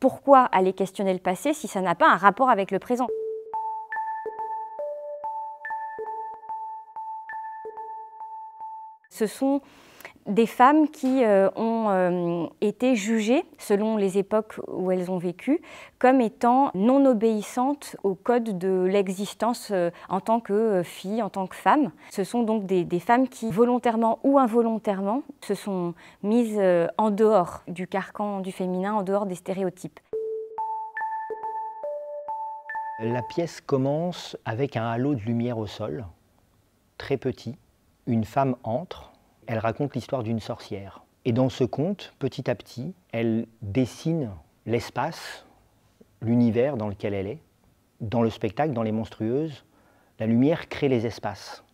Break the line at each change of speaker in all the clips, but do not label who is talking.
Pourquoi aller questionner le passé si ça n'a pas un rapport avec le présent Ce sont des femmes qui euh, ont euh, été jugées, selon les époques où elles ont vécu, comme étant non obéissantes au code de l'existence euh, en tant que fille, en tant que femme. Ce sont donc des, des femmes qui, volontairement ou involontairement, se sont mises en dehors du carcan du féminin, en dehors des stéréotypes.
La pièce commence avec un halo de lumière au sol, très petit. Une femme entre elle raconte l'histoire d'une sorcière. Et dans ce conte, petit à petit, elle dessine l'espace, l'univers dans lequel elle est. Dans le spectacle, dans les monstrueuses, la lumière crée les espaces.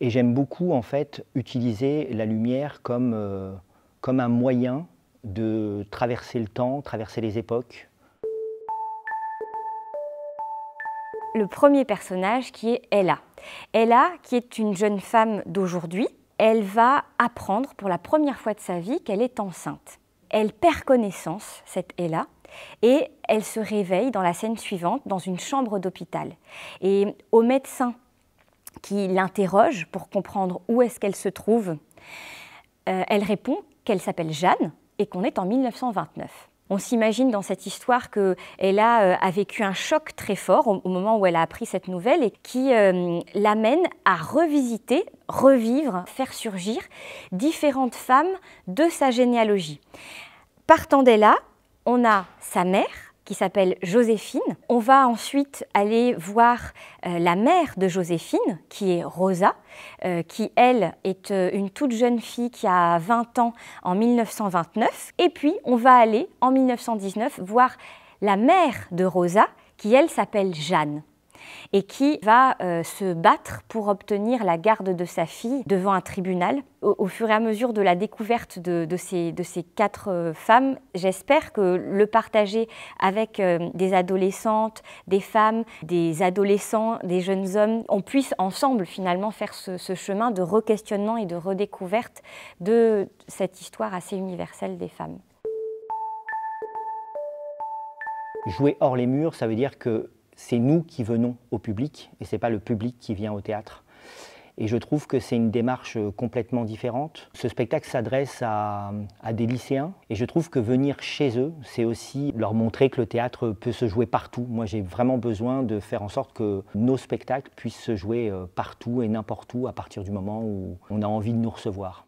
Et j'aime beaucoup en fait utiliser la lumière comme, euh, comme un moyen de traverser le temps, traverser les époques.
Le premier personnage qui est Ella. Ella qui est une jeune femme d'aujourd'hui elle va apprendre pour la première fois de sa vie qu'elle est enceinte. Elle perd connaissance, cette Ella, et elle se réveille dans la scène suivante, dans une chambre d'hôpital. Et au médecin qui l'interroge pour comprendre où est-ce qu'elle se trouve, euh, elle répond qu'elle s'appelle Jeanne et qu'on est en 1929. On s'imagine dans cette histoire que euh, a vécu un choc très fort au moment où elle a appris cette nouvelle et qui euh, l'amène à revisiter revivre, faire surgir différentes femmes de sa généalogie. Partant dès là, on a sa mère qui s'appelle Joséphine. On va ensuite aller voir euh, la mère de Joséphine, qui est Rosa, euh, qui elle est euh, une toute jeune fille qui a 20 ans en 1929. Et puis on va aller en 1919 voir la mère de Rosa, qui elle s'appelle Jeanne et qui va euh, se battre pour obtenir la garde de sa fille devant un tribunal. Au, fur et à mesure de la découverte de, ces, de ces, quatre euh, femmes, j'espère que le partager avec euh, des adolescentes, des femmes, des adolescents, des jeunes hommes, on puisse ensemble finalement faire ce, ce chemin de re-questionnement et de redécouverte de cette histoire assez universelle des femmes.
Jouer hors les murs, ça veut dire que c'est nous qui venons au public et c'est pas le public qui vient au théâtre. Et je trouve que c'est une démarche euh, complètement différente. Ce spectacle s'adresse à, à, des lycéens et je trouve que venir chez eux, c'est aussi leur montrer que le théâtre peut se jouer partout. Moi, j'ai vraiment besoin de faire en sorte que nos spectacles puissent se jouer euh, partout et n'importe où à partir du moment où on a envie de nous recevoir.